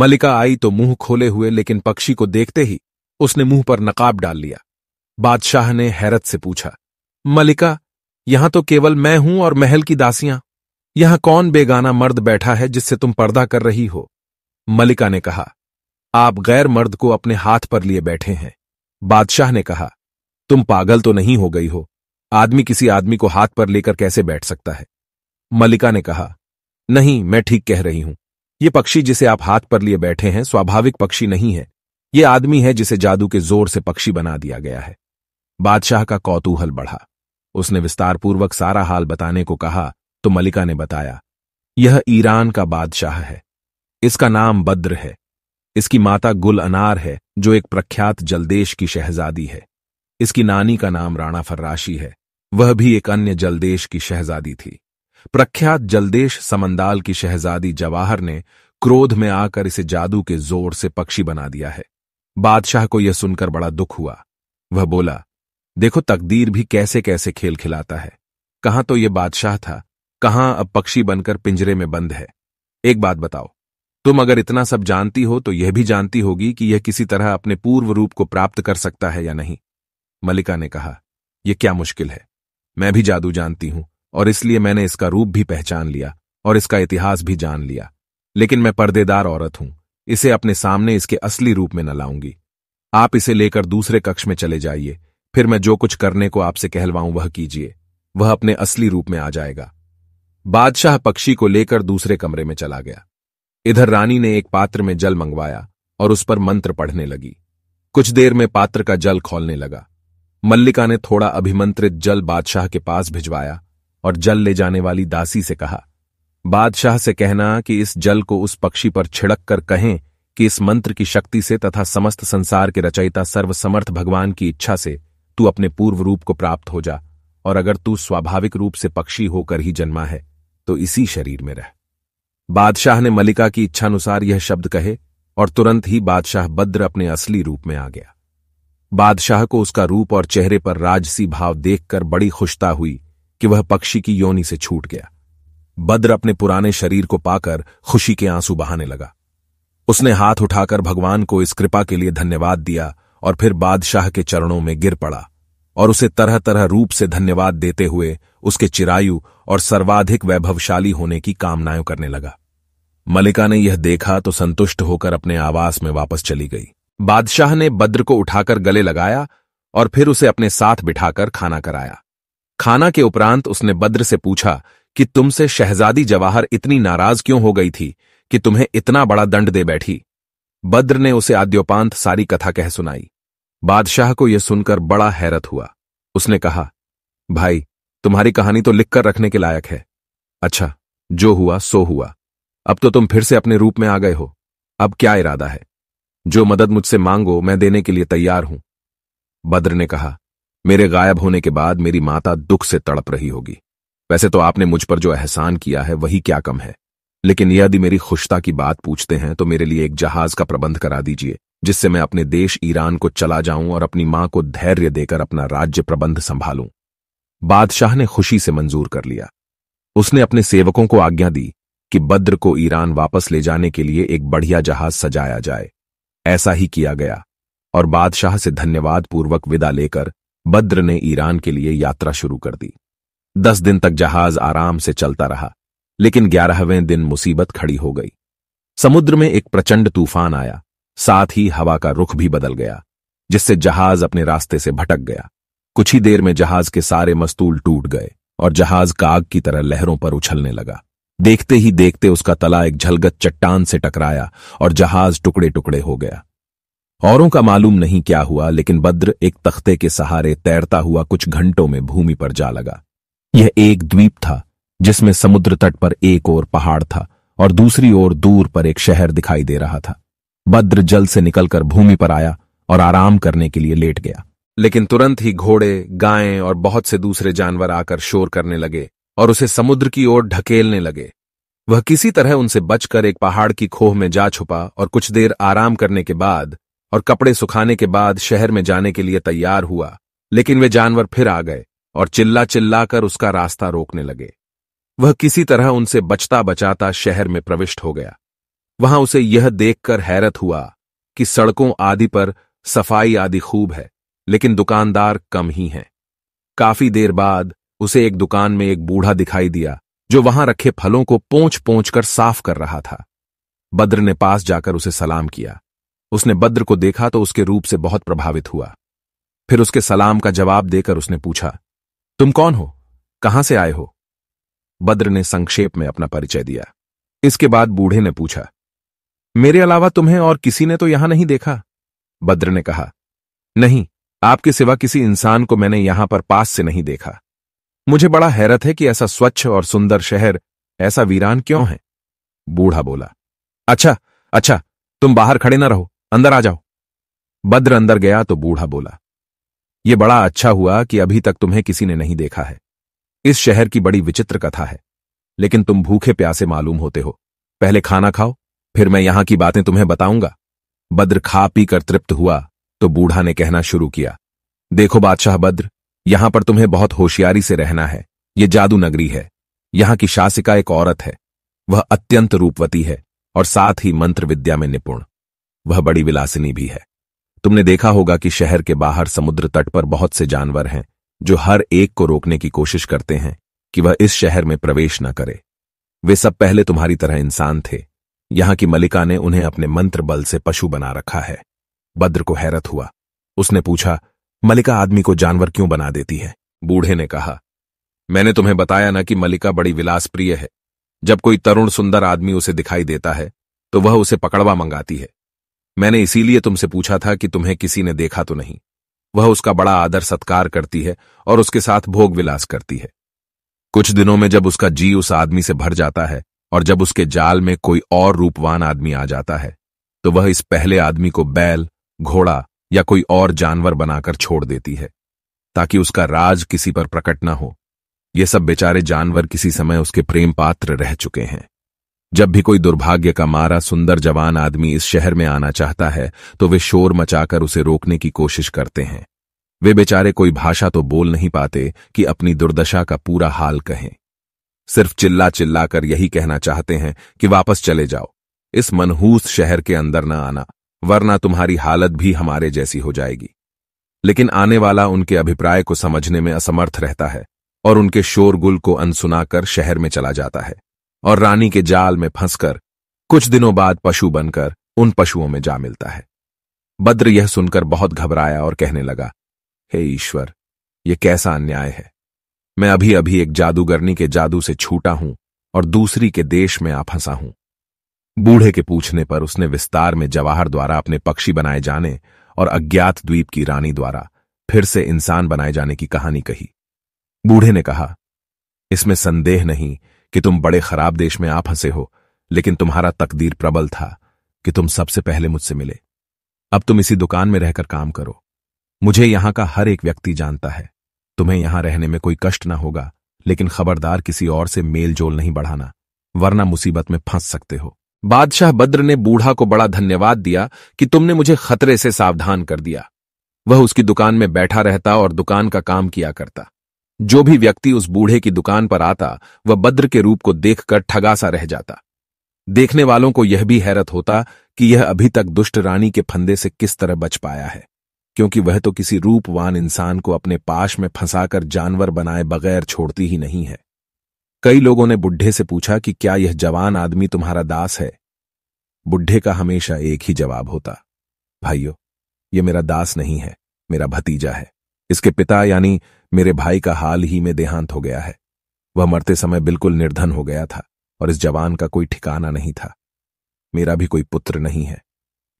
मलिका आई तो मुंह खोले हुए लेकिन पक्षी को देखते ही उसने मुंह पर नकाब डाल लिया बादशाह ने हैरत से पूछा मलिका यहां तो केवल मैं हूं और महल की दासियां यहां कौन बेगाना मर्द बैठा है जिससे तुम पर्दा कर रही हो मलिका ने कहा आप गैर मर्द को अपने हाथ पर लिए बैठे हैं बादशाह ने कहा तुम पागल तो नहीं हो गई हो आदमी किसी आदमी को हाथ पर लेकर कैसे बैठ सकता है मलिका ने कहा नहीं मैं ठीक कह रही हूं ये पक्षी जिसे आप हाथ पर लिए बैठे हैं स्वाभाविक पक्षी नहीं है ये आदमी है जिसे जादू के जोर से पक्षी बना दिया गया है बादशाह का कौतूहल बढ़ा उसने विस्तारपूर्वक सारा हाल बताने को कहा तो मलिका ने बताया यह ईरान का बादशाह है इसका नाम बद्र है इसकी माता गुल अनार है जो एक प्रख्यात जलदेश की शहजादी है इसकी नानी का नाम राणा फर्राशी है वह भी एक अन्य जलदेश की शहजादी थी प्रख्यात जलदेश समंदाल की शहजादी जवाहर ने क्रोध में आकर इसे जादू के जोर से पक्षी बना दिया है बादशाह को यह सुनकर बड़ा दुख हुआ वह बोला देखो तकदीर भी कैसे कैसे खेल खिलाता है कहां तो यह बादशाह था कहां अब पक्षी बनकर पिंजरे में बंद है एक बात बताओ तुम अगर इतना सब जानती हो तो यह भी जानती होगी कि यह किसी तरह अपने पूर्व रूप को प्राप्त कर सकता है या नहीं मलिका ने कहा यह क्या मुश्किल है मैं भी जादू जानती हूं और इसलिए मैंने इसका रूप भी पहचान लिया और इसका इतिहास भी जान लिया लेकिन मैं पर्देदार औरत हूं इसे अपने सामने इसके असली रूप में न लाऊंगी आप इसे लेकर दूसरे कक्ष में चले जाइए फिर मैं जो कुछ करने को आपसे कहलवाऊं वह कीजिए वह अपने असली रूप में आ जाएगा बादशाह पक्षी को लेकर दूसरे कमरे में चला गया इधर रानी ने एक पात्र में जल मंगवाया और उस पर मंत्र पढ़ने लगी कुछ देर में पात्र का जल खोलने लगा मल्लिका ने थोड़ा अभिमंत्रित जल बादशाह के पास भिजवाया और जल ले जाने वाली दासी से कहा बादशाह से कहना कि इस जल को उस पक्षी पर छिड़क कर कहें कि इस मंत्र की शक्ति से तथा समस्त संसार के रचयिता सर्वसमर्थ भगवान की इच्छा से तू अपने पूर्व रूप को प्राप्त हो जा और अगर तू स्वाभाविक रूप से पक्षी होकर ही जन्मा है तो इसी शरीर में रह बादशाह ने मलिका की इच्छानुसार यह शब्द कहे और तुरंत ही बादशाह बद्र अपने असली रूप में आ गया बादशाह को उसका रूप और चेहरे पर राजसी भाव देखकर बड़ी खुशता हुई कि वह पक्षी की योनि से छूट गया बद्र अपने पुराने शरीर को पाकर खुशी के आंसू बहाने लगा उसने हाथ उठाकर भगवान को इस कृपा के लिए धन्यवाद दिया और फिर बादशाह के चरणों में गिर पड़ा और उसे तरह तरह रूप से धन्यवाद देते हुए उसके चिरायु और सर्वाधिक वैभवशाली होने की कामनाएं करने लगा मलिका ने यह देखा तो संतुष्ट होकर अपने आवास में वापस चली गई बादशाह ने बद्र को उठाकर गले लगाया और फिर उसे अपने साथ बिठाकर खाना कराया खाना के उपरांत उसने बद्र से पूछा कि तुमसे शहजादी जवाहर इतनी नाराज क्यों हो गई थी कि तुम्हें इतना बड़ा दंड दे बैठी बद्र ने उसे आद्योपांत सारी कथा कह सुनाई बादशाह को यह सुनकर बड़ा हैरत हुआ उसने कहा भाई तुम्हारी कहानी तो लिखकर रखने के लायक है अच्छा जो हुआ सो हुआ अब तो तुम फिर से अपने रूप में आ गए हो अब क्या इरादा है जो मदद मुझसे मांगो मैं देने के लिए तैयार हूं बद्र ने कहा मेरे गायब होने के बाद मेरी माता दुख से तड़प रही होगी वैसे तो आपने मुझ पर जो एहसान किया है वही क्या कम है लेकिन यदि मेरी खुशता की बात पूछते हैं तो मेरे लिए एक जहाज का प्रबंध करा दीजिए जिससे मैं अपने देश ईरान को चला जाऊं और अपनी मां को धैर्य देकर अपना राज्य प्रबंध संभालूं बादशाह ने खुशी से मंजूर कर लिया उसने अपने सेवकों को आज्ञा दी कि बद्र को ईरान वापस ले जाने के लिए एक बढ़िया जहाज सजाया जाए ऐसा ही किया गया और बादशाह से धन्यवाद पूर्वक विदा लेकर बद्र ने ईरान के लिए यात्रा शुरू कर दी दस दिन तक जहाज आराम से चलता रहा लेकिन ग्यारहवें दिन मुसीबत खड़ी हो गई समुद्र में एक प्रचंड तूफान आया साथ ही हवा का रुख भी बदल गया जिससे जहाज अपने रास्ते से भटक गया कुछ ही देर में जहाज के सारे मस्तूल टूट गए और जहाज काग की तरह लहरों पर उछलने लगा देखते ही देखते उसका तला एक झलगत चट्टान से टकराया और जहाज टुकड़े टुकड़े हो गया औरों का मालूम नहीं क्या हुआ लेकिन बद्र एक तख्ते के सहारे तैरता हुआ कुछ घंटों में भूमि पर जा लगा यह एक द्वीप था जिसमें समुद्र तट पर एक और पहाड़ था और दूसरी ओर दूर पर एक शहर दिखाई दे रहा था बद्र जल से निकलकर भूमि पर आया और आराम करने के लिए लेट गया लेकिन तुरंत ही घोड़े गायें और बहुत से दूसरे जानवर आकर शोर करने लगे और उसे समुद्र की ओर ढकेलने लगे वह किसी तरह उनसे बचकर एक पहाड़ की खोह में जा छुपा और कुछ देर आराम करने के बाद और कपड़े सुखाने के बाद शहर में जाने के लिए तैयार हुआ लेकिन वे जानवर फिर आ गए और चिल्ला चिल्ला कर उसका रास्ता रोकने लगे वह किसी तरह उनसे बचता बचाता शहर में प्रविष्ट हो गया वहां उसे यह देखकर हैरत हुआ कि सड़कों आदि पर सफाई आदि खूब है लेकिन दुकानदार कम ही हैं काफी देर बाद उसे एक दुकान में एक बूढ़ा दिखाई दिया जो वहां रखे फलों को पोंछ पोंछ कर साफ कर रहा था बद्र ने पास जाकर उसे सलाम किया उसने बद्र को देखा तो उसके रूप से बहुत प्रभावित हुआ फिर उसके सलाम का जवाब देकर उसने पूछा तुम कौन हो कहां से आए हो बद्र ने संक्षेप में अपना परिचय दिया इसके बाद बूढ़े ने पूछा मेरे अलावा तुम्हें और किसी ने तो यहां नहीं देखा बद्र ने कहा नहीं आपके सिवा किसी इंसान को मैंने यहां पर पास से नहीं देखा मुझे बड़ा हैरत है कि ऐसा स्वच्छ और सुंदर शहर ऐसा वीरान क्यों है बूढ़ा बोला अच्छा अच्छा तुम बाहर खड़े ना रहो अंदर आ जाओ बद्र अंदर गया तो बूढ़ा बोला यह बड़ा अच्छा हुआ कि अभी तक तुम्हें किसी ने नहीं देखा है इस शहर की बड़ी विचित्र कथा है लेकिन तुम भूखे प्यासे मालूम होते हो पहले खाना खाओ फिर मैं यहां की बातें तुम्हें बताऊंगा बद्र खा पी कर तृप्त हुआ तो बूढ़ा ने कहना शुरू किया देखो बादशाह बद्र यहां पर तुम्हें बहुत होशियारी से रहना है यह जादू नगरी है यहां की शासिका एक औरत है वह अत्यंत रूपवती है और साथ ही मंत्र विद्या में निपुण वह बड़ी विलासिनी भी है तुमने देखा होगा कि शहर के बाहर समुद्र तट पर बहुत से जानवर हैं जो हर एक को रोकने की कोशिश करते हैं कि वह इस शहर में प्रवेश न करे वे सब पहले तुम्हारी तरह इंसान थे यहां की मलिका ने उन्हें अपने मंत्र बल से पशु बना रखा है बद्र को हैरत हुआ उसने पूछा मलिका आदमी को जानवर क्यों बना देती है बूढ़े ने कहा मैंने तुम्हें बताया ना कि मलिका बड़ी विलास प्रिय है जब कोई तरुण सुंदर आदमी उसे दिखाई देता है तो वह उसे पकड़वा मंगाती है मैंने इसीलिए तुमसे पूछा था कि तुम्हें किसी ने देखा तो नहीं वह उसका बड़ा आदर सत्कार करती है और उसके साथ भोग विलास करती है कुछ दिनों में जब उसका जी उस आदमी से भर जाता है और जब उसके जाल में कोई और रूपवान आदमी आ जाता है तो वह इस पहले आदमी को बैल घोड़ा या कोई और जानवर बनाकर छोड़ देती है ताकि उसका राज किसी पर प्रकट न हो यह सब बेचारे जानवर किसी समय उसके प्रेम पात्र रह चुके हैं जब भी कोई दुर्भाग्य का मारा सुंदर जवान आदमी इस शहर में आना चाहता है तो वे शोर मचाकर उसे रोकने की कोशिश करते हैं वे बेचारे कोई भाषा तो बोल नहीं पाते कि अपनी दुर्दशा का पूरा हाल कहें सिर्फ चिल्ला चिल्ला कर यही कहना चाहते हैं कि वापस चले जाओ इस मनहूस शहर के अंदर न आना वरना तुम्हारी हालत भी हमारे जैसी हो जाएगी लेकिन आने वाला उनके अभिप्राय को समझने में असमर्थ रहता है और उनके शोरगुल को अनसुना कर शहर में चला जाता है और रानी के जाल में फंसकर कुछ दिनों बाद पशु बनकर उन पशुओं में जा मिलता है बद्र यह सुनकर बहुत घबराया और कहने लगा हे ईश्वर यह कैसा अन्याय है मैं अभी अभी एक जादूगरनी के जादू से छूटा हूं और दूसरी के देश में आ फंसा हूं बूढ़े के पूछने पर उसने विस्तार में जवाहर द्वारा अपने पक्षी बनाए जाने और अज्ञात द्वीप की रानी द्वारा फिर से इंसान बनाए जाने की कहानी कही बूढ़े ने कहा इसमें संदेह नहीं कि तुम बड़े खराब देश में आ फंसे हो लेकिन तुम्हारा तकदीर प्रबल था कि तुम सबसे पहले मुझसे मिले अब तुम इसी दुकान में रहकर काम करो मुझे यहां का हर एक व्यक्ति जानता है तुम्हें यहां रहने में कोई कष्ट ना होगा लेकिन खबरदार किसी और से मेल जोल नहीं बढ़ाना वरना मुसीबत में फंस सकते हो बादशाह बद्र ने बूढ़ा को बड़ा धन्यवाद दिया कि तुमने मुझे खतरे से सावधान कर दिया वह उसकी दुकान में बैठा रहता और दुकान का काम किया करता जो भी व्यक्ति उस बूढ़े की दुकान पर आता वह बद्र के रूप को देखकर ठगासा रह जाता देखने वालों को यह भी हैरत होता कि यह अभी तक दुष्ट रानी के फंदे से किस तरह बच पाया है क्योंकि वह तो किसी रूपवान इंसान को अपने पाश में फंसाकर जानवर बनाए बगैर छोड़ती ही नहीं है कई लोगों ने बुढ़े से पूछा कि क्या यह जवान आदमी तुम्हारा दास है बुढ़े का हमेशा एक ही जवाब होता भाइयों ये मेरा दास नहीं है मेरा भतीजा है इसके पिता यानी मेरे भाई का हाल ही में देहांत हो गया है वह मरते समय बिल्कुल निर्धन हो गया था और इस जवान का कोई ठिकाना नहीं था मेरा भी कोई पुत्र नहीं है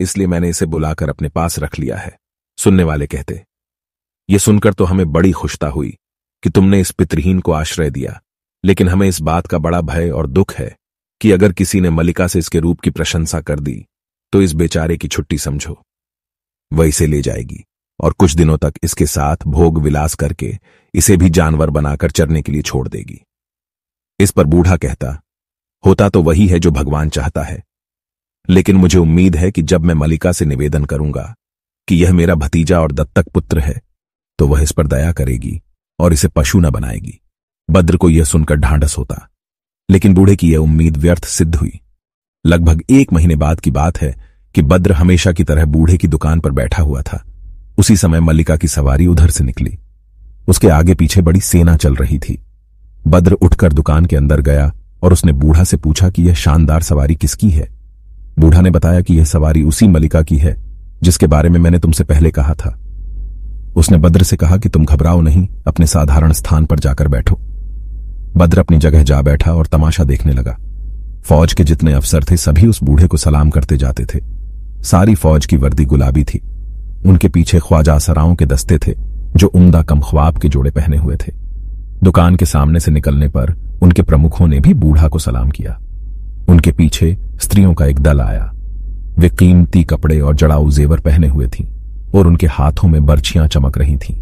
इसलिए मैंने इसे बुलाकर अपने पास रख लिया है सुनने वाले कहते यह सुनकर तो हमें बड़ी खुशता हुई कि तुमने इस पितृहीन को आश्रय दिया लेकिन हमें इस बात का बड़ा भय और दुख है कि अगर किसी ने मलिका से इसके रूप की प्रशंसा कर दी तो इस बेचारे की छुट्टी समझो वह इसे ले जाएगी और कुछ दिनों तक इसके साथ भोग विलास करके इसे भी जानवर बनाकर चरने के लिए छोड़ देगी इस पर बूढ़ा कहता होता तो वही है जो भगवान चाहता है लेकिन मुझे उम्मीद है कि जब मैं मलिका से निवेदन करूंगा कि यह मेरा भतीजा और दत्तक पुत्र है तो वह इस पर दया करेगी और इसे पशु न बनाएगी बद्र को यह सुनकर ढांढस होता लेकिन बूढ़े की यह उम्मीद व्यर्थ सिद्ध हुई लगभग एक महीने बाद की बात है कि बद्र हमेशा की तरह बूढ़े की दुकान पर बैठा हुआ था उसी समय मल्लिका की सवारी उधर से निकली उसके आगे पीछे बड़ी सेना चल रही थी बद्र उठकर दुकान के अंदर गया और उसने बूढ़ा से पूछा कि यह शानदार सवारी किसकी है बूढ़ा ने बताया कि यह सवारी उसी मलिका की है जिसके बारे में मैंने तुमसे पहले कहा था उसने बद्र से कहा कि तुम घबराओ नहीं अपने साधारण स्थान पर जाकर बैठो बद्र अपनी जगह जा बैठा और तमाशा देखने लगा फौज के जितने अफसर थे सभी उस बूढ़े को सलाम करते जाते थे सारी फौज की वर्दी गुलाबी थी उनके पीछे ख्वाजा सराओं के दस्ते थे जो उम्दा कम ख्वाब के जोड़े पहने हुए थे दुकान के सामने से निकलने पर उनके प्रमुखों ने भी बूढ़ा को सलाम किया उनके पीछे स्त्रियों का एक दल आया वे कीमती कपड़े और जड़ाऊ जेवर पहने हुए थीं और उनके हाथों में बर्छियां चमक रही थीं।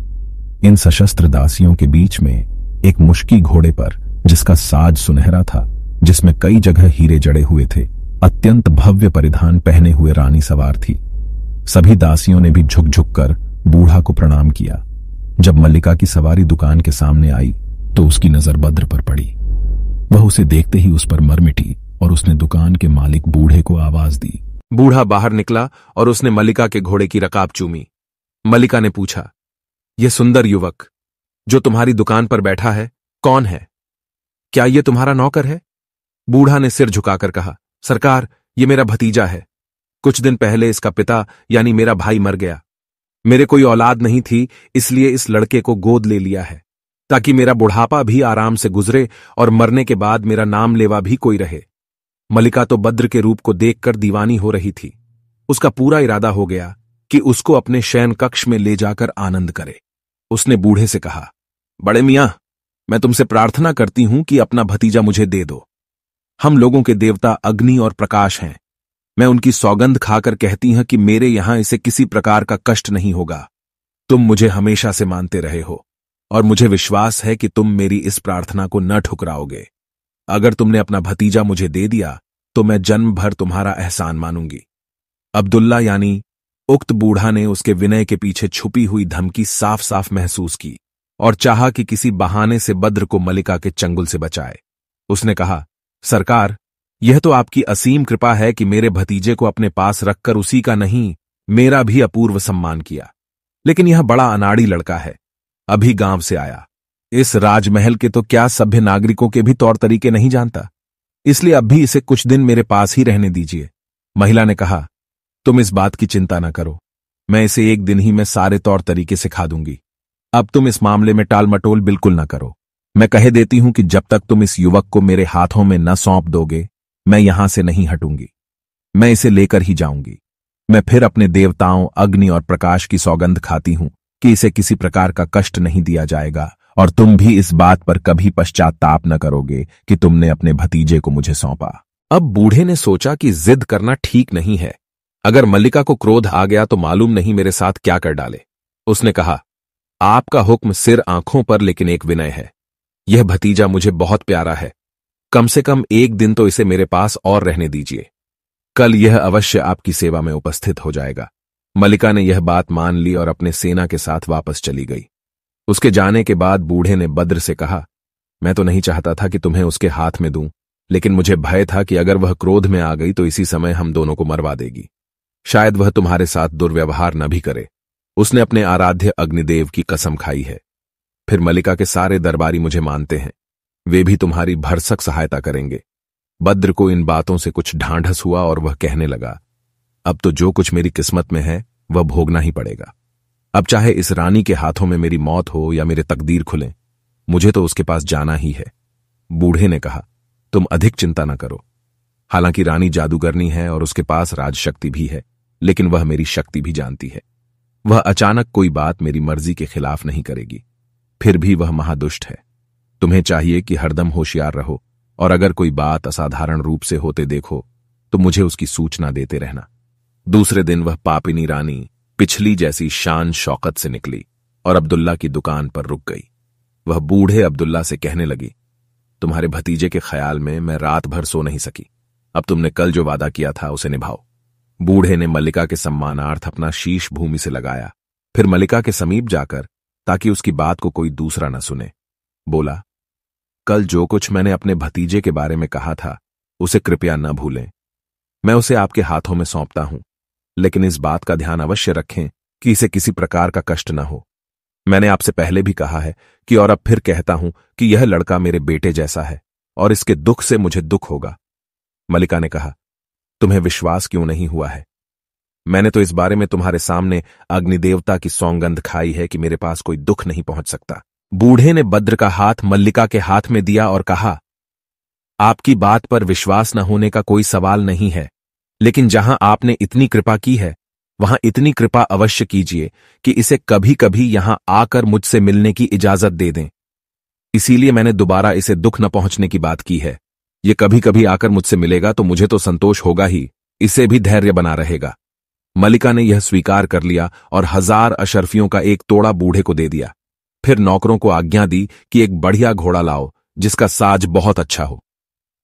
इन सशस्त्र दासियों के बीच में एक मुश्की घोड़े पर जिसका साज सुनहरा था जिसमें कई जगह हीरे जड़े हुए थे अत्यंत भव्य परिधान पहने हुए रानी सवार थी सभी दासियों ने भी झुक झुक कर बूढ़ा को प्रणाम किया जब मल्लिका की सवारी दुकान के सामने आई तो उसकी नजर बद्र पर पड़ी वह उसे देखते ही उस पर मर मिटी और उसने दुकान के मालिक बूढ़े को आवाज दी बूढ़ा बाहर निकला और उसने मल्लिका के घोड़े की रकाब चूमी मल्लिका ने पूछा यह सुंदर युवक जो तुम्हारी दुकान पर बैठा है कौन है क्या यह तुम्हारा नौकर है बूढ़ा ने सिर झुकाकर कहा सरकार ये मेरा भतीजा है कुछ दिन पहले इसका पिता यानी मेरा भाई मर गया मेरे कोई औलाद नहीं थी इसलिए इस लड़के को गोद ले लिया है ताकि मेरा बुढ़ापा भी आराम से गुजरे और मरने के बाद मेरा नाम लेवा भी कोई रहे मलिका तो बद्र के रूप को देखकर दीवानी हो रही थी उसका पूरा इरादा हो गया कि उसको अपने शयन कक्ष में ले जाकर आनंद करे उसने बूढ़े से कहा बड़े मियाँ मैं तुमसे प्रार्थना करती हूं कि अपना भतीजा मुझे दे दो हम लोगों के देवता अग्नि और प्रकाश हैं मैं उनकी सौगंध खाकर कहती हूं कि मेरे यहां इसे किसी प्रकार का कष्ट नहीं होगा तुम मुझे हमेशा से मानते रहे हो और मुझे विश्वास है कि तुम मेरी इस प्रार्थना को न ठुकराओगे अगर तुमने अपना भतीजा मुझे दे दिया तो मैं जन्म भर तुम्हारा एहसान मानूंगी अब्दुल्ला यानी उक्त बूढ़ा ने उसके विनय के पीछे छुपी हुई धमकी साफ साफ महसूस की और चाहा कि किसी बहाने से बद्र को मलिका के चंगुल से बचाए उसने कहा सरकार यह तो आपकी असीम कृपा है कि मेरे भतीजे को अपने पास रखकर उसी का नहीं मेरा भी अपूर्व सम्मान किया लेकिन यह बड़ा अनाड़ी लड़का है अभी गांव से आया इस राजमहल के तो क्या सभ्य नागरिकों के भी तौर तरीके नहीं जानता इसलिए अब भी इसे कुछ दिन मेरे पास ही रहने दीजिए महिला ने कहा तुम इस बात की चिंता न करो मैं इसे एक दिन ही में सारे तौर तरीके सिखा दूंगी अब तुम इस मामले में टाल मटोल बिल्कुल न करो मैं कह देती हूं कि जब तक तुम इस युवक को मेरे हाथों में न सौंप दोगे मैं यहां से नहीं हटूंगी मैं इसे लेकर ही जाऊंगी मैं फिर अपने देवताओं अग्नि और प्रकाश की सौगंध खाती हूं कि इसे किसी प्रकार का कष्ट नहीं दिया जाएगा और तुम भी इस बात पर कभी पश्चाताप न करोगे कि तुमने अपने भतीजे को मुझे सौंपा अब बूढ़े ने सोचा कि जिद करना ठीक नहीं है अगर मल्लिका को क्रोध आ गया तो मालूम नहीं मेरे साथ क्या कर डाले उसने कहा आपका हुक्म सिर आंखों पर लेकिन एक विनय है यह भतीजा मुझे बहुत प्यारा है कम से कम एक दिन तो इसे मेरे पास और रहने दीजिए कल यह अवश्य आपकी सेवा में उपस्थित हो जाएगा मलिका ने यह बात मान ली और अपने सेना के साथ वापस चली गई उसके जाने के बाद बूढ़े ने बद्र से कहा मैं तो नहीं चाहता था कि तुम्हें उसके हाथ में दूं लेकिन मुझे भय था कि अगर वह क्रोध में आ गई तो इसी समय हम दोनों को मरवा देगी शायद वह तुम्हारे साथ दुर्व्यवहार न भी करे उसने अपने आराध्य अग्निदेव की कसम खाई है फिर मलिका के सारे दरबारी मुझे मानते हैं वे भी तुम्हारी भरसक सहायता करेंगे बद्र को इन बातों से कुछ ढांढस हुआ और वह कहने लगा अब तो जो कुछ मेरी किस्मत में है वह भोगना ही पड़ेगा अब चाहे इस रानी के हाथों में मेरी मौत हो या मेरे तकदीर खुले मुझे तो उसके पास जाना ही है बूढ़े ने कहा तुम अधिक चिंता न करो हालांकि रानी जादूगरनी है और उसके पास राजशक्ति भी है लेकिन वह मेरी शक्ति भी जानती है वह अचानक कोई बात मेरी मर्जी के खिलाफ नहीं करेगी फिर भी वह महादुष्ट है तुम्हें चाहिए कि हरदम होशियार रहो और अगर कोई बात असाधारण रूप से होते देखो तो मुझे उसकी सूचना देते रहना दूसरे दिन वह पापिनी रानी पिछली जैसी शान शौकत से निकली और अब्दुल्ला की दुकान पर रुक गई वह बूढ़े अब्दुल्ला से कहने लगी तुम्हारे भतीजे के ख्याल में मैं रात भर सो नहीं सकी अब तुमने कल जो वादा किया था उसे निभाओ बूढ़े ने मल्लिका के सम्मानार्थ अपना शीश भूमि से लगाया फिर मल्लिका के समीप जाकर ताकि उसकी बात को कोई दूसरा न सुने बोला कल जो कुछ मैंने अपने भतीजे के बारे में कहा था उसे कृपया न भूलें मैं उसे आपके हाथों में सौंपता हूं लेकिन इस बात का ध्यान अवश्य रखें कि इसे किसी प्रकार का कष्ट न हो मैंने आपसे पहले भी कहा है कि और अब फिर कहता हूं कि यह लड़का मेरे बेटे जैसा है और इसके दुख से मुझे दुख होगा मलिका ने कहा तुम्हें विश्वास क्यों नहीं हुआ है मैंने तो इस बारे में तुम्हारे सामने अग्निदेवता की सौगंध खाई है कि मेरे पास कोई दुख नहीं पहुंच सकता बूढ़े ने बद्र का हाथ मल्लिका के हाथ में दिया और कहा आपकी बात पर विश्वास न होने का कोई सवाल नहीं है लेकिन जहां आपने इतनी कृपा की है वहां इतनी कृपा अवश्य कीजिए कि इसे कभी कभी यहां आकर मुझसे मिलने की इजाजत दे दें इसीलिए मैंने दोबारा इसे दुख न पहुंचने की बात की है ये कभी कभी आकर मुझसे मिलेगा तो मुझे तो संतोष होगा ही इसे भी धैर्य बना रहेगा मलिका ने यह स्वीकार कर लिया और हजार अशर्फियों का एक तोड़ा बूढ़े को दे दिया फिर नौकरों को आज्ञा दी कि एक बढ़िया घोड़ा लाओ जिसका साज बहुत अच्छा हो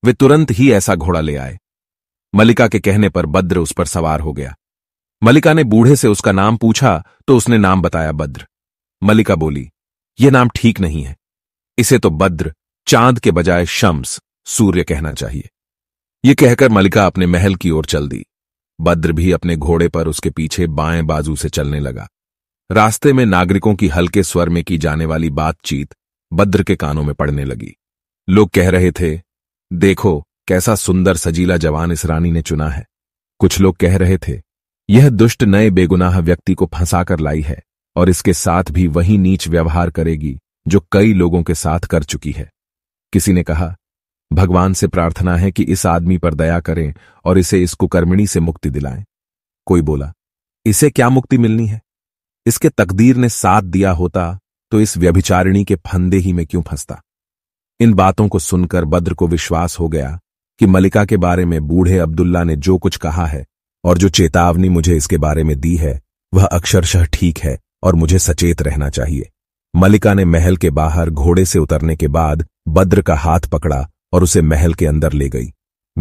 वे तुरंत ही ऐसा घोड़ा ले आए मलिका के कहने पर बद्र उस पर सवार हो गया मलिका ने बूढ़े से उसका नाम पूछा तो उसने नाम बताया बद्र मलिका बोली यह नाम ठीक नहीं है इसे तो बद्र चांद के बजाय शम्स सूर्य कहना चाहिए कह कहकर मलिका अपने महल की ओर चल दी बद्र भी अपने घोड़े पर उसके पीछे बाएं बाजू से चलने लगा रास्ते में नागरिकों की हल्के स्वर में की जाने वाली बातचीत बद्र के कानों में पड़ने लगी लोग कह रहे थे देखो कैसा सुंदर सजीला जवान इस रानी ने चुना है कुछ लोग कह रहे थे यह दुष्ट नए बेगुनाह व्यक्ति को फंसा कर लाई है और इसके साथ भी वही नीच व्यवहार करेगी जो कई लोगों के साथ कर चुकी है किसी ने कहा भगवान से प्रार्थना है कि इस आदमी पर दया करें और इसे इस कुकर्मिणी से मुक्ति दिलाएं कोई बोला इसे क्या मुक्ति मिलनी है इसके तकदीर ने साथ दिया होता तो इस व्यभिचारिणी के फंदे ही में क्यों फंसता इन बातों को सुनकर बद्र को विश्वास हो गया कि मलिका के बारे में बूढ़े अब्दुल्ला ने जो कुछ कहा है और जो चेतावनी मुझे इसके बारे में दी है वह अक्षरशः ठीक है और मुझे सचेत रहना चाहिए मलिका ने महल के बाहर घोड़े से उतरने के बाद बद्र का हाथ पकड़ा और उसे महल के अंदर ले गई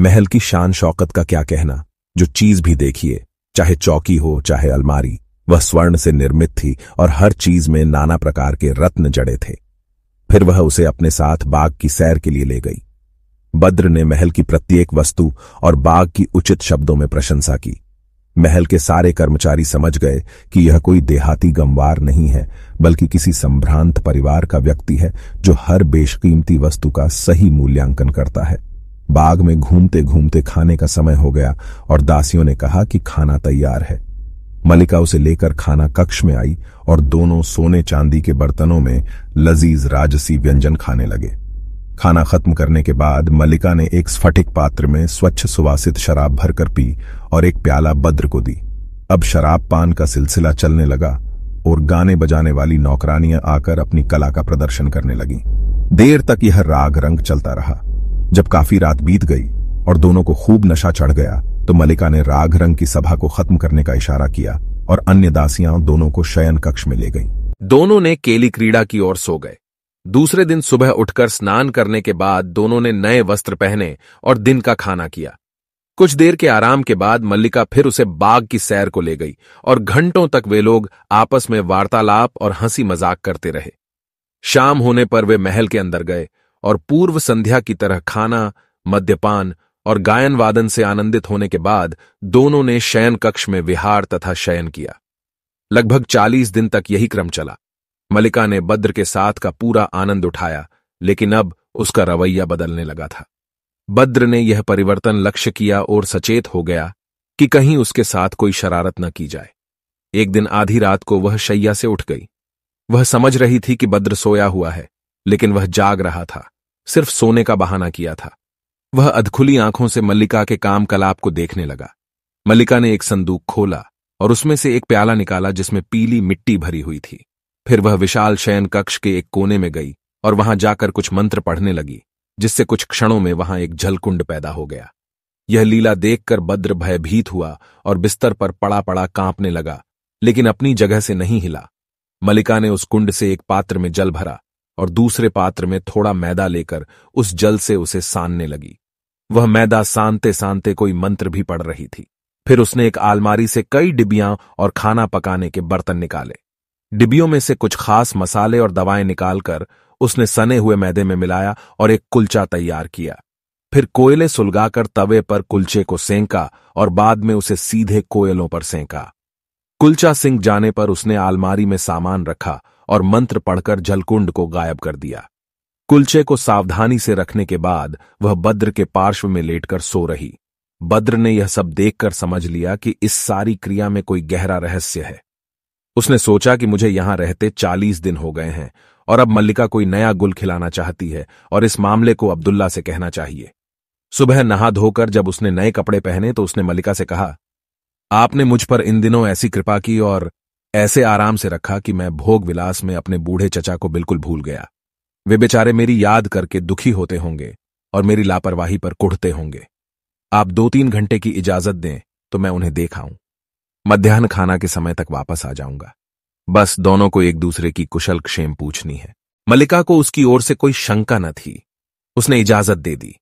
महल की शान शौकत का क्या कहना जो चीज भी देखिए चाहे चौकी हो चाहे अलमारी वह स्वर्ण से निर्मित थी और हर चीज में नाना प्रकार के रत्न जड़े थे फिर वह उसे अपने साथ बाग की सैर के लिए ले गई बद्र ने महल की प्रत्येक वस्तु और बाग की उचित शब्दों में प्रशंसा की महल के सारे कर्मचारी समझ गए कि यह कोई देहाती गंवार नहीं है बल्कि किसी संभ्रांत परिवार का व्यक्ति है जो हर बेशकीमती वस्तु का सही मूल्यांकन करता है बाग में घूमते घूमते खाने का समय हो गया और दासियों ने कहा कि खाना तैयार है मलिका उसे लेकर खाना कक्ष में आई और दोनों सोने चांदी के बर्तनों में लजीज राजसी व्यंजन खाने लगे खाना खत्म करने के बाद मलिका ने एक स्फटिक पात्र में स्वच्छ सुवासित शराब भरकर पी और एक प्याला बद्र को दी अब शराब पान का सिलसिला चलने लगा और गाने बजाने वाली नौकरानियां आकर अपनी कला का प्रदर्शन करने लगी देर तक यह राग रंग चलता रहा जब काफी रात बीत गई और दोनों को खूब नशा चढ़ गया तो मलिका ने राग रंग की सभा को खत्म करने का इशारा किया और अन्य दासियां दोनों को शयन कक्ष में ले गईं। दोनों ने केली क्रीड़ा की ओर सो गए दूसरे दिन सुबह उठकर स्नान करने के बाद दोनों ने नए वस्त्र पहने और दिन का खाना किया कुछ देर के आराम के बाद मल्लिका फिर उसे बाग की सैर को ले गई और घंटों तक वे लोग आपस में वार्तालाप और हंसी मजाक करते रहे शाम होने पर वे महल के अंदर गए और पूर्व संध्या की तरह खाना मद्यपान और गायन वादन से आनंदित होने के बाद दोनों ने शयन कक्ष में विहार तथा शयन किया लगभग चालीस दिन तक यही क्रम चला मलिका ने बद्र के साथ का पूरा आनंद उठाया लेकिन अब उसका रवैया बदलने लगा था बद्र ने यह परिवर्तन लक्ष्य किया और सचेत हो गया कि कहीं उसके साथ कोई शरारत न की जाए एक दिन आधी रात को वह शैया से उठ गई वह समझ रही थी कि बद्र सोया हुआ है लेकिन वह जाग रहा था सिर्फ सोने का बहाना किया था वह अधखुली आंखों से मल्लिका के काम कलाप को देखने लगा मल्लिका ने एक संदूक खोला और उसमें से एक प्याला निकाला जिसमें पीली मिट्टी भरी हुई थी फिर वह विशाल शयन कक्ष के एक कोने में गई और वहां जाकर कुछ मंत्र पढ़ने लगी जिससे कुछ क्षणों में वहां एक जलकुंड पैदा हो गया यह लीला देखकर बद्र भयभीत हुआ और बिस्तर पर पड़ा पड़ा कांपने लगा लेकिन अपनी जगह से नहीं हिला मलिका ने उस कुंड से एक पात्र में जल भरा और दूसरे पात्र में थोड़ा मैदा लेकर उस जल से उसे सानने लगी वह मैदा सानते सानते कोई मंत्र भी पढ़ रही थी फिर उसने एक आलमारी से कई डिबियां और खाना पकाने के बर्तन निकाले डिबियों में से कुछ खास मसाले और दवाएं निकालकर उसने सने हुए मैदे में मिलाया और एक कुलचा तैयार किया फिर कोयले सुलगाकर तवे पर कुलचे को सेंका और बाद में उसे सीधे कोयलों पर सेंका कुलचा सिंह जाने पर उसने आलमारी में सामान रखा और मंत्र पढ़कर जलकुंड को गायब कर दिया कुलचे को सावधानी से रखने के बाद वह बद्र के पार्श्व में लेटकर सो रही बद्र ने यह सब देखकर समझ लिया कि इस सारी क्रिया में कोई गहरा रहस्य है उसने सोचा कि मुझे यहां रहते चालीस दिन हो गए हैं और अब मल्लिका कोई नया गुल खिलाना चाहती है और इस मामले को अब्दुल्ला से कहना चाहिए सुबह नहा धोकर जब उसने नए कपड़े पहने तो उसने मल्लिका से कहा आपने मुझ पर इन दिनों ऐसी कृपा की और ऐसे आराम से रखा कि मैं भोग विलास में अपने बूढ़े चचा को बिल्कुल भूल गया वे बेचारे मेरी याद करके दुखी होते होंगे और मेरी लापरवाही पर कुढ़ते होंगे आप दो तीन घंटे की इजाजत दें तो मैं उन्हें देख आऊं मध्यान्ह खाना के समय तक वापस आ जाऊंगा बस दोनों को एक दूसरे की कुशल क्षेम पूछनी है मल्लिका को उसकी ओर से कोई शंका न थी उसने इजाजत दे दी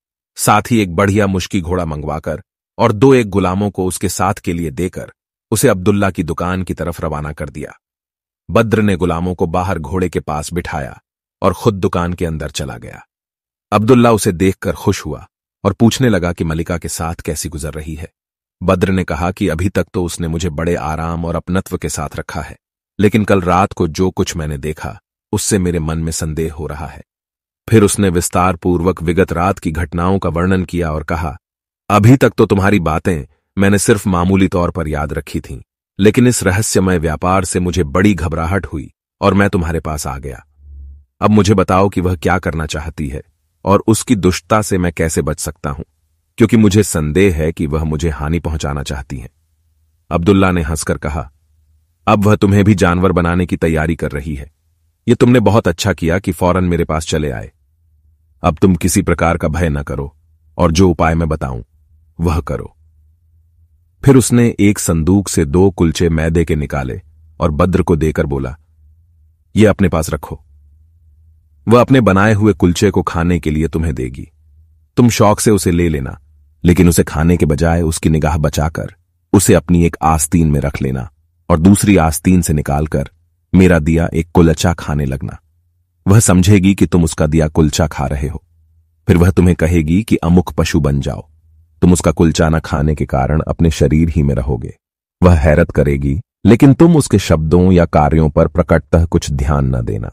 साथ ही एक बढ़िया मुश्की घोड़ा मंगवाकर और दो एक गुलामों को उसके साथ के लिए देकर उसे अब्दुल्ला की दुकान की तरफ रवाना कर दिया बद्र ने गुलामों को बाहर घोड़े के पास बिठाया और खुद दुकान के अंदर चला गया अब्दुल्ला उसे देखकर खुश हुआ और पूछने लगा कि मलिका के साथ कैसी गुजर रही है बद्र ने कहा कि अभी तक तो उसने मुझे बड़े आराम और अपनत्व के साथ रखा है लेकिन कल रात को जो कुछ मैंने देखा उससे मेरे मन में संदेह हो रहा है फिर उसने विस्तारपूर्वक विगत रात की घटनाओं का वर्णन किया और कहा अभी तक तो तुम्हारी बातें मैंने सिर्फ मामूली तौर पर याद रखी थी लेकिन इस रहस्यमय व्यापार से मुझे बड़ी घबराहट हुई और मैं तुम्हारे पास आ गया अब मुझे बताओ कि वह क्या करना चाहती है और उसकी दुष्टता से मैं कैसे बच सकता हूं क्योंकि मुझे संदेह है कि वह मुझे हानि पहुंचाना चाहती है अब्दुल्ला ने हंसकर कहा अब वह तुम्हें भी जानवर बनाने की तैयारी कर रही है यह तुमने बहुत अच्छा किया कि फौरन मेरे पास चले आए अब तुम किसी प्रकार का भय न करो और जो उपाय मैं बताऊं वह करो फिर उसने एक संदूक से दो कुलचे मैदे के निकाले और बद्र को देकर बोला यह अपने पास रखो वह अपने बनाए हुए कुलचे को खाने के लिए तुम्हें देगी तुम शौक से उसे ले लेना लेकिन उसे खाने के बजाय उसकी निगाह बचाकर उसे अपनी एक आस्तीन में रख लेना और दूसरी आस्तीन से निकालकर मेरा दिया एक कुलचा खाने लगना वह समझेगी कि तुम उसका दिया कुलचा खा रहे हो फिर वह तुम्हें कहेगी कि अमुक पशु बन जाओ तुम उसका कुलचा न खाने के कारण अपने शरीर ही में रहोगे वह हैरत करेगी लेकिन तुम उसके शब्दों या कार्यों पर प्रकटतः कुछ ध्यान न देना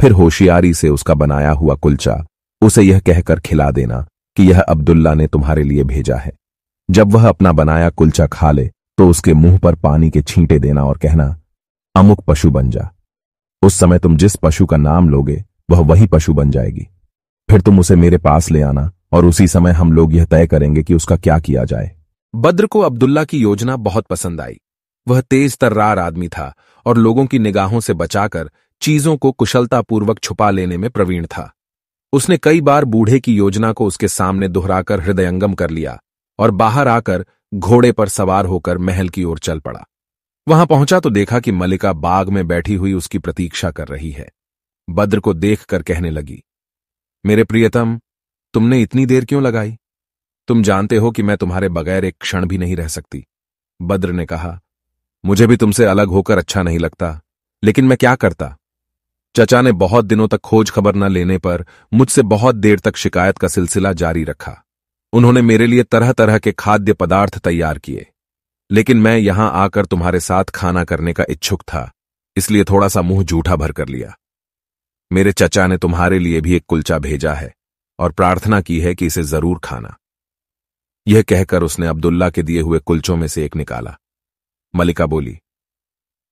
फिर होशियारी से उसका बनाया हुआ कुलचा उसे यह कहकर खिला देना कि यह अब्दुल्ला ने तुम्हारे लिए भेजा है जब वह अपना बनाया कुलचा खा ले तो उसके मुंह पर पानी के छींटे देना और कहना अमुक पशु बन जा उस समय तुम जिस पशु का नाम लोगे वह वही पशु बन जाएगी फिर तुम उसे मेरे पास ले आना और उसी समय हम लोग यह तय करेंगे कि उसका क्या किया जाए बद्र को अब्दुल्ला की योजना बहुत पसंद आई वह तेज तर्रार आदमी था और लोगों की निगाहों से बचाकर चीजों को कुशलतापूर्वक छुपा लेने में प्रवीण था उसने कई बार बूढ़े की योजना को उसके सामने दोहराकर हृदयंगम कर लिया और बाहर आकर घोड़े पर सवार होकर महल की ओर चल पड़ा वहां पहुंचा तो देखा कि मलिका बाग में बैठी हुई उसकी प्रतीक्षा कर रही है बद्र को देख कर कहने लगी मेरे प्रियतम तुमने इतनी देर क्यों लगाई तुम जानते हो कि मैं तुम्हारे बगैर एक क्षण भी नहीं रह सकती बद्र ने कहा मुझे भी तुमसे अलग होकर अच्छा नहीं लगता लेकिन मैं क्या करता चचा ने बहुत दिनों तक खोज खबर न लेने पर मुझसे बहुत देर तक शिकायत का सिलसिला जारी रखा उन्होंने मेरे लिए तरह तरह के खाद्य पदार्थ तैयार किए लेकिन मैं यहां आकर तुम्हारे साथ खाना करने का इच्छुक था इसलिए थोड़ा सा मुंह जूठा भर कर लिया मेरे चचा ने तुम्हारे लिए भी एक कुलचा भेजा है और प्रार्थना की है कि इसे जरूर खाना यह कहकर उसने अब्दुल्ला के दिए हुए कुलचों में से एक निकाला मलिका बोली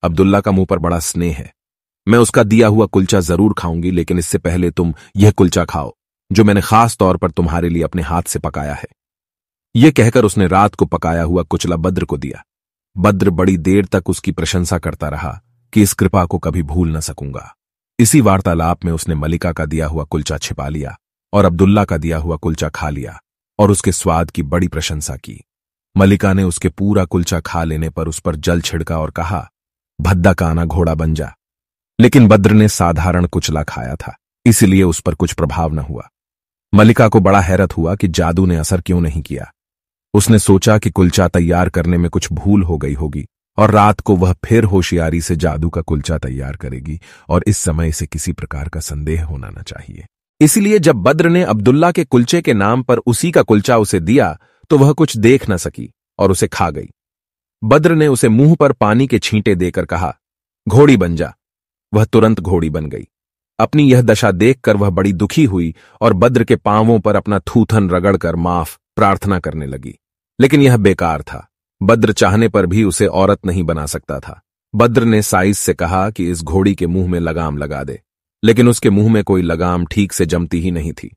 अब्दुल्ला का मुंह पर बड़ा स्नेह है मैं उसका दिया हुआ कुलचा जरूर खाऊंगी लेकिन इससे पहले तुम यह कुलचा खाओ जो मैंने खास तौर पर तुम्हारे लिए अपने हाथ से पकाया है यह कहकर उसने रात को पकाया हुआ कुचला बद्र को दिया बद्र बड़ी देर तक उसकी प्रशंसा करता रहा कि इस कृपा को कभी भूल न सकूंगा इसी वार्तालाप में उसने मलिका का दिया हुआ कुलचा छिपा लिया और अब्दुल्ला का दिया हुआ कुलचा खा लिया और उसके स्वाद की बड़ी प्रशंसा की मलिका ने उसके पूरा कुलचा खा लेने पर उस पर जल छिड़का और कहा भद्दा का आना घोड़ा बन जा लेकिन बद्र ने साधारण कुचला खाया था इसलिए उस पर कुछ प्रभाव न हुआ मलिका को बड़ा हैरत हुआ कि जादू ने असर क्यों नहीं किया उसने सोचा कि कुलचा तैयार करने में कुछ भूल हो गई होगी और रात को वह फिर होशियारी से जादू का कुलचा तैयार करेगी और इस समय इसे किसी प्रकार का संदेह होना न चाहिए इसलिए जब बद्र ने अब्दुल्ला के कुलचे के नाम पर उसी का कुलचा उसे दिया तो वह कुछ देख न सकी और उसे खा गई बद्र ने उसे मुंह पर पानी के छींटे देकर कहा घोड़ी बन जा वह तुरंत घोड़ी बन गई अपनी यह दशा देखकर वह बड़ी दुखी हुई और बद्र के पांवों पर अपना थूथन रगड़कर माफ प्रार्थना करने लगी लेकिन यह बेकार था बद्र चाहने पर भी उसे औरत नहीं बना सकता था बद्र ने साइज से कहा कि इस घोड़ी के मुंह में लगाम लगा दे लेकिन उसके मुंह में कोई लगाम ठीक से जमती ही नहीं थी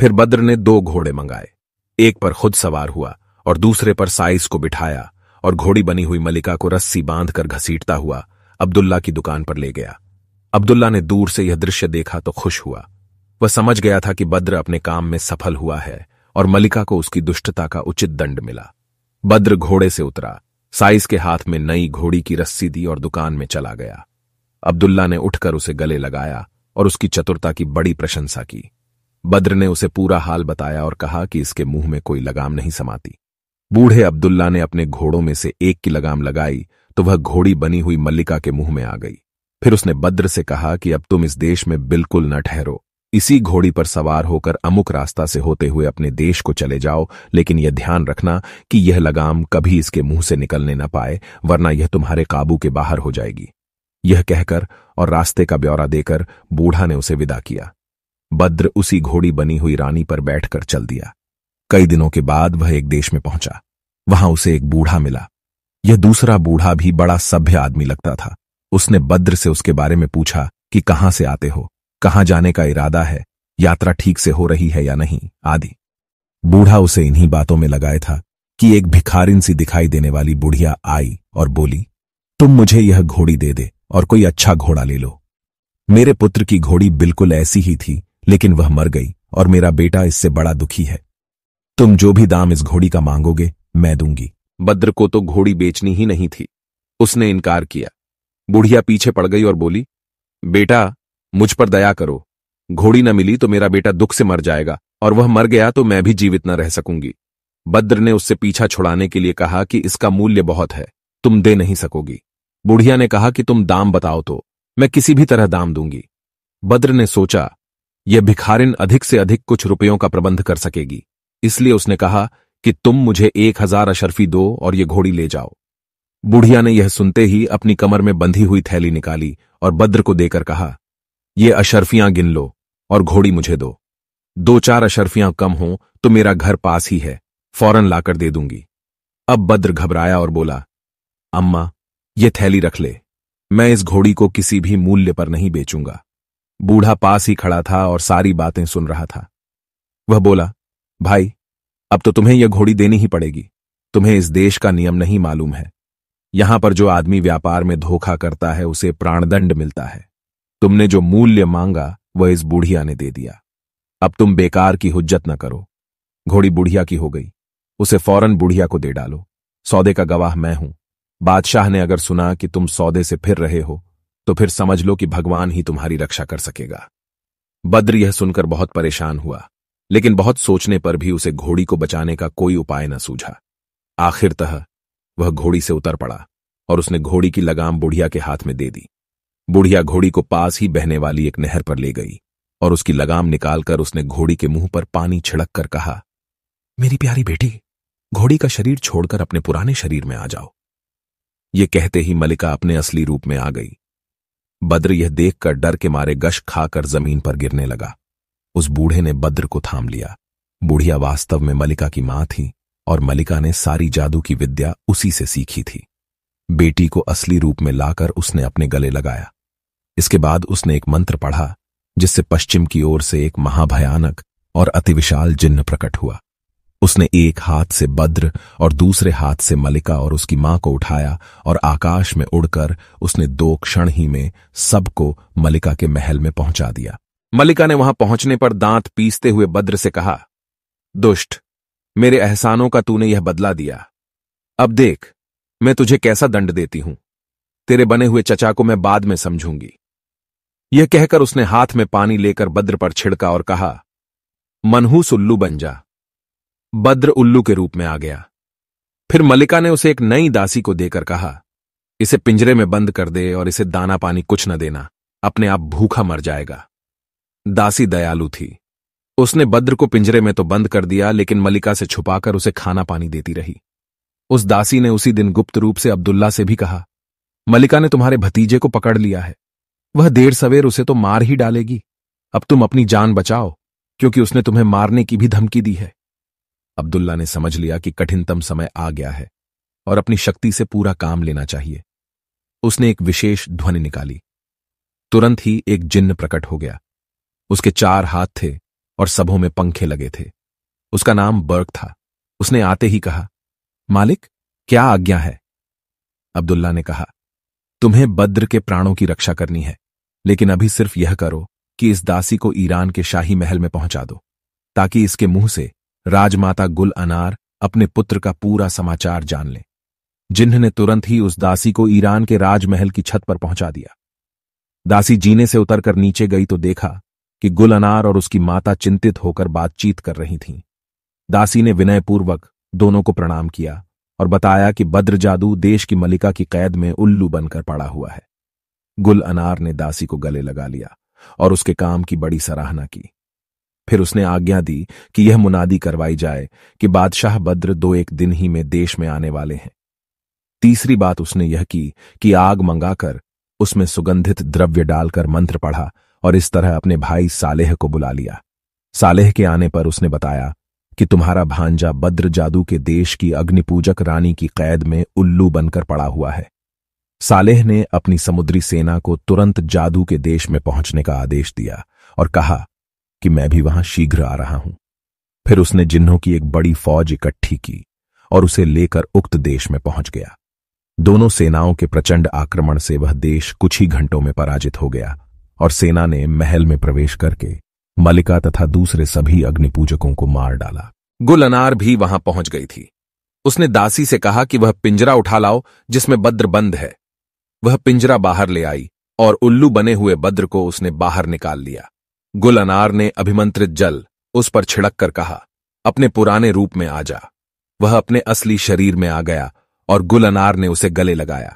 फिर बद्र ने दो घोड़े मंगाए एक पर खुद सवार हुआ और दूसरे पर साइस को बिठाया और घोड़ी बनी हुई मलिका को रस्सी बांधकर घसीटता हुआ अब्दुल्ला की दुकान पर ले गया अब्दुल्ला ने दूर से यह दृश्य देखा तो खुश हुआ वह समझ गया था कि बद्र अपने काम में सफल हुआ है और मलिका को उसकी दुष्टता का उचित दंड मिला बद्र घोड़े से उतरा साइस के हाथ में नई घोड़ी की रस्सी दी और दुकान में चला गया अब्दुल्ला ने उठकर उसे गले लगाया और उसकी चतुरता की बड़ी प्रशंसा की बद्र ने उसे पूरा हाल बताया और कहा कि इसके मुंह में कोई लगाम नहीं समाती बूढ़े अब्दुल्ला ने अपने घोड़ों में से एक की लगाम लगाई तो वह घोड़ी बनी हुई मल्लिका के मुंह में आ गई फिर उसने बद्र से कहा कि अब तुम इस देश में बिल्कुल न ठहरो इसी घोड़ी पर सवार होकर अमुक रास्ता से होते हुए अपने देश को चले जाओ लेकिन यह ध्यान रखना कि यह लगाम कभी इसके मुंह से निकलने न पाए वरना यह तुम्हारे काबू के बाहर हो जाएगी यह कहकर और रास्ते का ब्यौरा देकर बूढ़ा ने उसे विदा किया बद्र उसी घोड़ी बनी हुई रानी पर बैठकर चल दिया कई दिनों के बाद वह एक देश में पहुंचा वहां उसे एक बूढ़ा मिला यह दूसरा बूढ़ा भी बड़ा सभ्य आदमी लगता था उसने बद्र से उसके बारे में पूछा कि कहां से आते हो कहां जाने का इरादा है यात्रा ठीक से हो रही है या नहीं आदि बूढ़ा उसे इन्हीं बातों में लगाए था कि एक भिखारिन सी दिखाई देने वाली बुढ़िया आई और बोली तुम मुझे यह घोड़ी दे दे और कोई अच्छा घोड़ा ले लो मेरे पुत्र की घोड़ी बिल्कुल ऐसी ही थी लेकिन वह मर गई और मेरा बेटा इससे बड़ा दुखी है तुम जो भी दाम इस घोड़ी का मांगोगे मैं दूंगी बद्र को तो घोड़ी बेचनी ही नहीं थी उसने इनकार किया बुढ़िया पीछे पड़ गई और बोली बेटा मुझ पर दया करो घोड़ी न मिली तो मेरा बेटा दुख से मर जाएगा और वह मर गया तो मैं भी जीवित न रह सकूंगी बद्र ने उससे पीछा छुड़ाने के लिए कहा कि इसका मूल्य बहुत है तुम दे नहीं सकोगी बुढ़िया ने कहा कि तुम दाम बताओ तो मैं किसी भी तरह दाम दूंगी बद्र ने सोचा यह भिखारिन अधिक से अधिक कुछ रुपयों का प्रबंध कर सकेगी इसलिए उसने कहा कि तुम मुझे एक हजार अशरफी दो और ये घोड़ी ले जाओ बुढ़िया ने यह सुनते ही अपनी कमर में बंधी हुई थैली निकाली और बद्र को देकर कहा ये अशरफियां गिन लो और घोड़ी मुझे दो दो चार अशरफियां कम हो तो मेरा घर पास ही है फौरन लाकर दे दूंगी अब बद्र घबराया और बोला अम्मा ये थैली रख ले मैं इस घोड़ी को किसी भी मूल्य पर नहीं बेचूंगा बूढ़ा पास ही खड़ा था और सारी बातें सुन रहा था वह बोला भाई अब तो तुम्हें यह घोड़ी देनी ही पड़ेगी तुम्हें इस देश का नियम नहीं मालूम है यहां पर जो आदमी व्यापार में धोखा करता है उसे प्राणदंड मिलता है तुमने जो मूल्य मांगा वह इस बूढ़िया ने दे दिया अब तुम बेकार की हुज्जत न करो घोड़ी बुढ़िया की हो गई उसे फौरन बुढ़िया को दे डालो सौदे का गवाह मैं हूं बादशाह ने अगर सुना कि तुम सौदे से फिर रहे हो तो फिर समझ लो कि भगवान ही तुम्हारी रक्षा कर सकेगा बद्र यह सुनकर बहुत परेशान हुआ लेकिन बहुत सोचने पर भी उसे घोड़ी को बचाने का कोई उपाय न सूझा आखिरतः वह घोड़ी से उतर पड़ा और उसने घोड़ी की लगाम बुढ़िया के हाथ में दे दी बुढ़िया घोड़ी को पास ही बहने वाली एक नहर पर ले गई और उसकी लगाम निकालकर उसने घोड़ी के मुंह पर पानी छिड़क कर कहा मेरी प्यारी बेटी घोड़ी का शरीर छोड़कर अपने पुराने शरीर में आ जाओ ये कहते ही मलिका अपने असली रूप में आ गई बद्र यह देखकर डर के मारे गश खाकर जमीन पर गिरने लगा उस बूढ़े ने बद्र को थाम लिया बूढ़िया वास्तव में मलिका की मां थी और मलिका ने सारी जादू की विद्या उसी से सीखी थी बेटी को असली रूप में लाकर उसने अपने गले लगाया इसके बाद उसने एक मंत्र पढ़ा जिससे पश्चिम की ओर से एक महाभयानक और अतिविशाल जिन्ह प्रकट हुआ उसने एक हाथ से बद्र और दूसरे हाथ से मलिका और उसकी मां को उठाया और आकाश में उड़कर उसने दो क्षण ही में सबको मलिका के महल में पहुंचा दिया मलिका ने वहां पहुंचने पर दांत पीसते हुए बद्र से कहा दुष्ट मेरे एहसानों का तूने यह बदला दिया अब देख मैं तुझे कैसा दंड देती हूं तेरे बने हुए चचा को मैं बाद में समझूंगी यह कहकर उसने हाथ में पानी लेकर बद्र पर छिड़का और कहा मनहूस उल्लू बन जा बद्र उल्लू के रूप में आ गया फिर मलिका ने उसे एक नई दासी को देकर कहा इसे पिंजरे में बंद कर दे और इसे दाना पानी कुछ न देना अपने आप भूखा मर जाएगा दासी दयालु थी उसने बद्र को पिंजरे में तो बंद कर दिया लेकिन मलिका से छुपाकर उसे खाना पानी देती रही उस दासी ने उसी दिन गुप्त रूप से अब्दुल्ला से भी कहा मलिका ने तुम्हारे भतीजे को पकड़ लिया है वह देर सवेर उसे तो मार ही डालेगी अब तुम अपनी जान बचाओ क्योंकि उसने तुम्हें मारने की भी धमकी दी है अब्दुल्ला ने समझ लिया कि कठिनतम समय आ गया है और अपनी शक्ति से पूरा काम लेना चाहिए उसने एक विशेष ध्वनि निकाली तुरंत ही एक जिन्न प्रकट हो गया उसके चार हाथ थे और सबों में पंखे लगे थे उसका नाम बर्क था उसने आते ही कहा मालिक क्या आज्ञा है अब्दुल्ला ने कहा तुम्हें बद्र के प्राणों की रक्षा करनी है लेकिन अभी सिर्फ यह करो कि इस दासी को ईरान के शाही महल में पहुंचा दो ताकि इसके मुंह से राजमाता गुल अनार अपने पुत्र का पूरा समाचार जान लें जिन्होंने तुरंत ही उस दासी को ईरान के राजमहल की छत पर पहुंचा दिया दासी जीने से उतरकर नीचे गई तो देखा कि गुल अनार और उसकी माता चिंतित होकर बातचीत कर रही थीं। दासी ने विनयपूर्वक दोनों को प्रणाम किया और बताया कि बद्र जादू देश की मलिका की कैद में उल्लू बनकर पड़ा हुआ है गुल अनार ने दासी को गले लगा लिया और उसके काम की बड़ी सराहना की फिर उसने आज्ञा दी कि यह मुनादी करवाई जाए कि बादशाह बद्र दो एक दिन ही में देश में आने वाले हैं तीसरी बात उसने यह की कि आग मंगाकर उसमें सुगंधित द्रव्य डालकर मंत्र पढ़ा और इस तरह अपने भाई सालेह को बुला लिया सालेह के आने पर उसने बताया कि तुम्हारा भांजा बद्र जादू के देश की अग्निपूजक रानी की कैद में उल्लू बनकर पड़ा हुआ है सालेह ने अपनी समुद्री सेना को तुरंत जादू के देश में पहुंचने का आदेश दिया और कहा कि मैं भी वहां शीघ्र आ रहा हूं फिर उसने जिन्हों की एक बड़ी फौज इकट्ठी की और उसे लेकर उक्त देश में पहुंच गया दोनों सेनाओं के प्रचंड आक्रमण से वह देश कुछ ही घंटों में पराजित हो गया और सेना ने महल में प्रवेश करके मलिका तथा दूसरे सभी अग्निपूजकों को मार डाला गुल अनार भी वहां पहुंच गई थी उसने दासी से कहा कि वह पिंजरा उठा लाओ जिसमें बद्र बंद है वह पिंजरा बाहर ले आई और उल्लू बने हुए बद्र को उसने बाहर निकाल लिया गुल अनार ने अभिमंत्रित जल उस पर छिड़क कर कहा अपने पुराने रूप में आ जा वह अपने असली शरीर में आ गया और गुल अनार ने उसे गले लगाया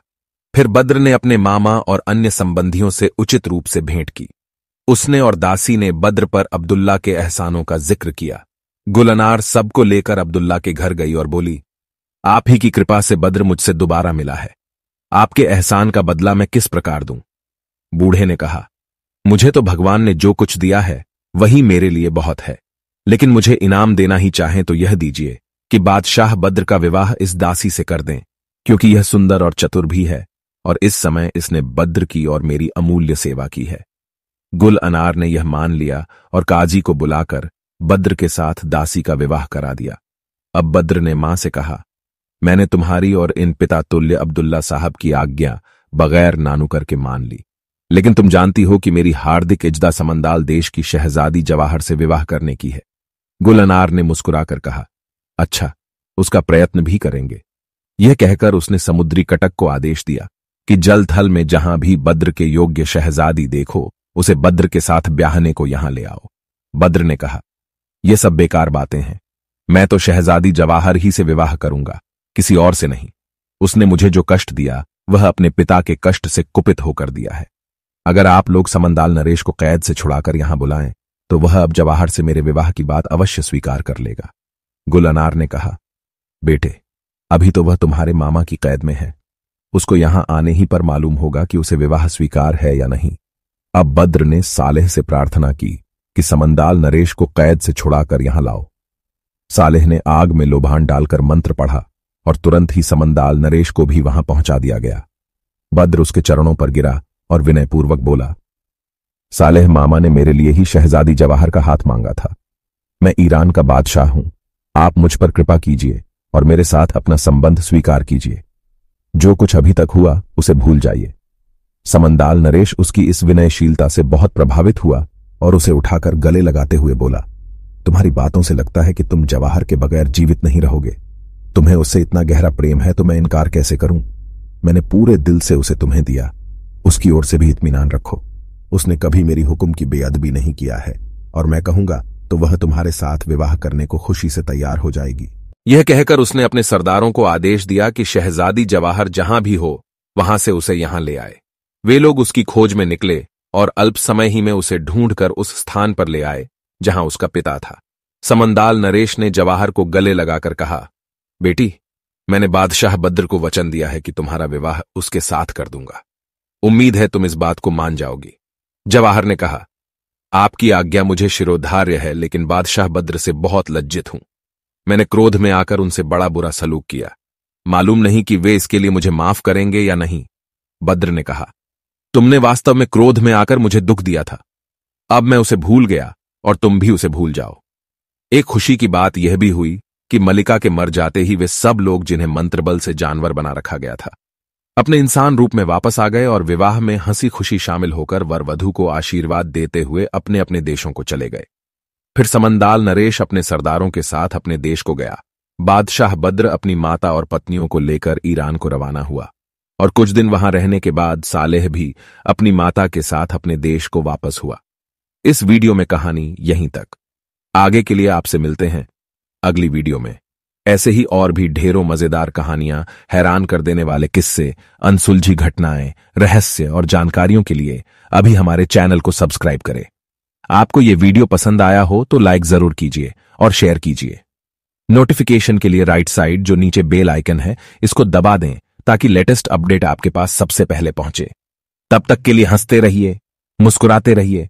फिर बद्र ने अपने मामा और अन्य संबंधियों से उचित रूप से भेंट की उसने और दासी ने बद्र पर अब्दुल्ला के एहसानों का जिक्र किया गुलनार सबको लेकर अब्दुल्ला के घर गई और बोली आप ही की कृपा से बद्र मुझसे दोबारा मिला है आपके एहसान का बदला मैं किस प्रकार दूं बूढ़े ने कहा मुझे तो भगवान ने जो कुछ दिया है वही मेरे लिए बहुत है लेकिन मुझे इनाम देना ही चाहें तो यह दीजिए कि बादशाह बद्र का विवाह इस दासी से कर दें क्योंकि यह सुंदर और चतुर भी है और इस समय इसने बद्र की और मेरी अमूल्य सेवा की है गुल अनार ने यह मान लिया और काजी को बुलाकर बद्र के साथ दासी का विवाह करा दिया अब बद्र ने मां से कहा मैंने तुम्हारी और इन पिता तुल्य अब्दुल्ला साहब की आज्ञा बगैर नानुकर के मान ली लेकिन तुम जानती हो कि मेरी हार्दिक इजदा समंदाल देश की शहजादी जवाहर से विवाह करने की है गुल ने मुस्कुराकर कहा अच्छा उसका प्रयत्न भी करेंगे यह कहकर उसने समुद्री कटक को आदेश दिया कि जल थल में जहां भी बद्र के योग्य शहजादी देखो उसे बद्र के साथ ब्याहने को यहां ले आओ बद्र ने कहा यह सब बेकार बातें हैं मैं तो शहजादी जवाहर ही से विवाह करूंगा किसी और से नहीं उसने मुझे जो कष्ट दिया वह अपने पिता के कष्ट से कुपित होकर दिया है अगर आप लोग समंदाल नरेश को कैद से छुड़ाकर यहां बुलाएं तो वह अब जवाहर से मेरे विवाह की बात अवश्य स्वीकार कर लेगा गुल ने कहा बेटे अभी तो वह तुम्हारे मामा की कैद में है उसको यहां आने ही पर मालूम होगा कि उसे विवाह स्वीकार है या नहीं अब बद्र ने सालेह से प्रार्थना की कि समंदाल नरेश को कैद से छुड़ाकर यहां लाओ सालेह ने आग में लोभान डालकर मंत्र पढ़ा और तुरंत ही समंदाल नरेश को भी वहां पहुंचा दिया गया बद्र उसके चरणों पर गिरा और विनयपूर्वक बोला सालेह मामा ने मेरे लिए ही शहजादी जवाहर का हाथ मांगा था मैं ईरान का बादशाह हूं आप मुझ पर कृपा कीजिए और मेरे साथ अपना संबंध स्वीकार कीजिए जो कुछ अभी तक हुआ उसे भूल जाइए समंदाल नरेश उसकी इस विनयशीलता से बहुत प्रभावित हुआ और उसे उठाकर गले लगाते हुए बोला तुम्हारी बातों से लगता है कि तुम जवाहर के बगैर जीवित नहीं रहोगे तुम्हें उससे इतना गहरा प्रेम है तो मैं इनकार कैसे करूं मैंने पूरे दिल से उसे तुम्हें दिया उसकी ओर से भी इतमान रखो उसने कभी मेरी हुक्म की बेअदबी नहीं किया है और मैं कहूंगा तो वह तुम्हारे साथ विवाह करने को खुशी से तैयार हो जाएगी यह कहकर उसने अपने सरदारों को आदेश दिया कि शहजादी जवाहर जहां भी हो वहां से उसे यहां ले आए वे लोग उसकी खोज में निकले और अल्प समय ही में उसे ढूंढकर उस स्थान पर ले आए जहां उसका पिता था समंदाल नरेश ने जवाहर को गले लगाकर कहा बेटी मैंने बादशाह बद्र को वचन दिया है कि तुम्हारा विवाह उसके साथ कर दूंगा उम्मीद है तुम इस बात को मान जाओगी जवाहर ने कहा आपकी आज्ञा मुझे शिरोधार्य है लेकिन बादशाह बद्र से बहुत लज्जित हूं मैंने क्रोध में आकर उनसे बड़ा बुरा सलूक किया मालूम नहीं कि वे इसके लिए मुझे माफ करेंगे या नहीं बद्र ने कहा तुमने वास्तव में क्रोध में आकर मुझे दुख दिया था अब मैं उसे भूल गया और तुम भी उसे भूल जाओ एक खुशी की बात यह भी हुई कि मलिका के मर जाते ही वे सब लोग जिन्हें मंत्रबल से जानवर बना रखा गया था अपने इंसान रूप में वापस आ गए और विवाह में हंसी खुशी शामिल होकर वर को आशीर्वाद देते हुए अपने अपने देशों को चले गए फिर समंदाल नरेश अपने सरदारों के साथ अपने देश को गया बादशाह बद्र अपनी माता और पत्नियों को लेकर ईरान को रवाना हुआ और कुछ दिन वहां रहने के बाद सालेह भी अपनी माता के साथ अपने देश को वापस हुआ इस वीडियो में कहानी यहीं तक आगे के लिए आपसे मिलते हैं अगली वीडियो में ऐसे ही और भी ढेरों मजेदार कहानियां हैरान कर देने वाले किस्से अनसुलझी घटनाएं रहस्य और जानकारियों के लिए अभी हमारे चैनल को सब्सक्राइब करें आपको ये वीडियो पसंद आया हो तो लाइक जरूर कीजिए और शेयर कीजिए नोटिफिकेशन के लिए राइट साइड जो नीचे बेल आइकन है इसको दबा दें ताकि लेटेस्ट अपडेट आपके पास सबसे पहले पहुंचे तब तक के लिए हंसते रहिए मुस्कुराते रहिए